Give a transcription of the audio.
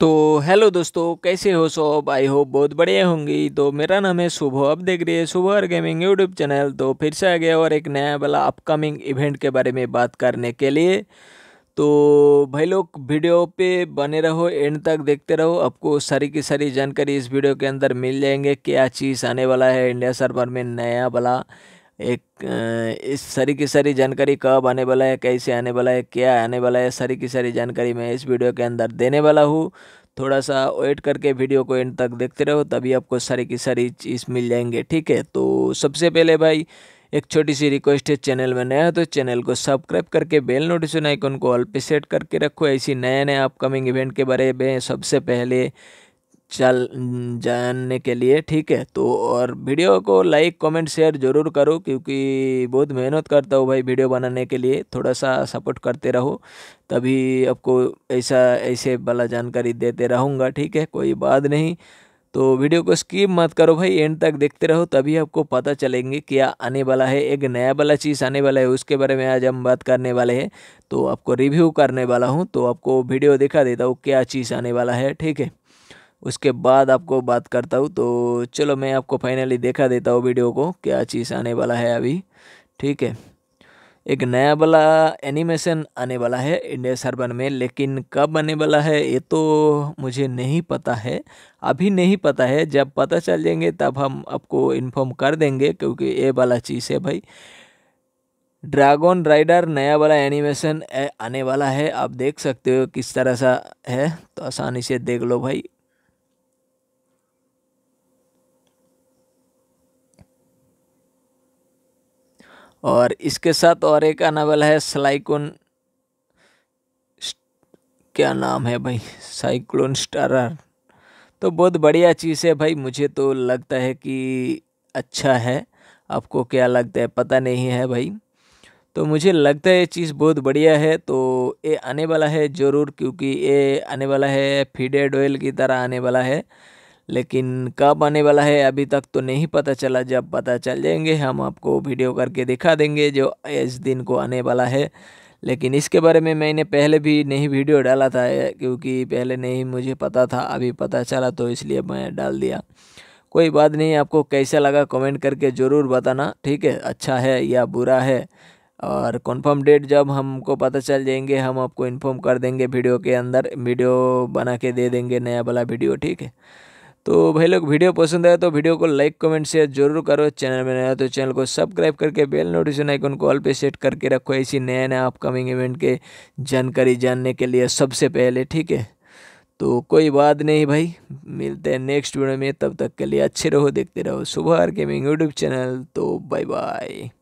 तो हेलो दोस्तों कैसे हो सोब आई होप बहुत बढ़िया होंगी तो मेरा नाम है शुभ अब देख रही है शुभ और गेमिंग यूट्यूब चैनल तो फिर से आ गया और एक नया वाला अपकमिंग इवेंट के बारे में बात करने के लिए तो भाई लोग वीडियो पे बने रहो एंड तक देखते रहो आपको सारी की सारी जानकारी इस वीडियो के अंदर मिल जाएंगे क्या चीज़ आने वाला है इंडिया सर्वर में नया वाला एक इस सारी की सारी जानकारी कब आने वाला है कैसे आने वाला है क्या आने वाला है सारी की सारी जानकारी मैं इस वीडियो के अंदर देने वाला हूँ थोड़ा सा वेट करके वीडियो को एंड तक देखते रहो तभी आपको सारी की सारी चीज़ मिल जाएंगे ठीक है तो सबसे पहले भाई एक छोटी सी रिक्वेस्ट है चैनल में नया तो चैनल को सब्सक्राइब करके बेल नोटिफिकेशन आइकन को ऑल पे सेट करके रखो ऐसी नए नए अपकमिंग इवेंट के बारे में सबसे पहले चल जानने के लिए ठीक है तो और वीडियो को लाइक कमेंट शेयर ज़रूर करो क्योंकि बहुत मेहनत करता हूँ भाई वीडियो बनाने के लिए थोड़ा सा सपोर्ट करते रहो तभी आपको ऐसा ऐसे वाला जानकारी देते रहूँगा ठीक है कोई बात नहीं तो वीडियो को स्किप मत करो भाई एंड तक देखते रहो तभी आपको पता चलेंगे क्या आने वाला है एक नया वाला चीज़ आने वाला है उसके बारे में आज हम बात करने वाले हैं तो आपको रिव्यू करने वाला हूँ तो आपको वीडियो दिखा देता हूँ क्या चीज़ आने वाला है ठीक है उसके बाद आपको बात करता हूँ तो चलो मैं आपको फाइनली देखा देता हूँ वीडियो को क्या चीज़ आने वाला है अभी ठीक है एक नया वाला एनिमेशन आने वाला है इंडिया सर्वन में लेकिन कब आने वाला है ये तो मुझे नहीं पता है अभी नहीं पता है जब पता चल जाएंगे तब हम आपको इन्फॉर्म कर देंगे क्योंकि ये वाला चीज़ है भाई ड्रैगन राइडर नया वाला एनिमेशन आने वाला है आप देख सकते हो किस तरह सा है तो आसानी से देख लो भाई और इसके साथ और एक नावल है सलाइकोन क्या नाम है भाई साइक्लोन स्टारर तो बहुत बढ़िया चीज़ है भाई मुझे तो लगता है कि अच्छा है आपको क्या लगता है पता नहीं है भाई तो मुझे लगता है ये चीज़ बहुत बढ़िया है तो ये आने वाला है ज़रूर क्योंकि ये आने वाला है फीडेड ऑयल की तरह आने वाला है लेकिन कब आने वाला है अभी तक तो नहीं पता चला जब पता चल जाएंगे हम आपको वीडियो करके दिखा देंगे जो इस दिन को आने वाला है लेकिन इसके बारे में मैंने पहले भी नहीं वीडियो डाला था क्योंकि पहले नहीं मुझे पता था अभी पता चला तो इसलिए मैं डाल दिया कोई बात नहीं आपको कैसा लगा कमेंट करके ज़रूर बताना ठीक है अच्छा है या बुरा है और कंफर्म डेट जब हमको पता चल जाएंगे हम आपको इन्फॉर्म कर देंगे वीडियो के अंदर वीडियो बना के दे देंगे नया वाला वीडियो ठीक है तो भाई लोग वीडियो पसंद आया तो वीडियो को लाइक कमेंट शेयर जरूर करो चैनल में नया तो चैनल को सब्सक्राइब करके बेल नोटिफिकेशन आइकन को ऑल पे सेट करके रखो ऐसी नए नए अपकमिंग इवेंट के जानकारी जानने के लिए सबसे पहले ठीक है तो कोई बात नहीं भाई मिलते हैं नेक्स्ट वीडियो में तब तक के लिए अच्छे रहो देखते रहो सुबह गेमिंग यूट्यूब चैनल तो बाय बाय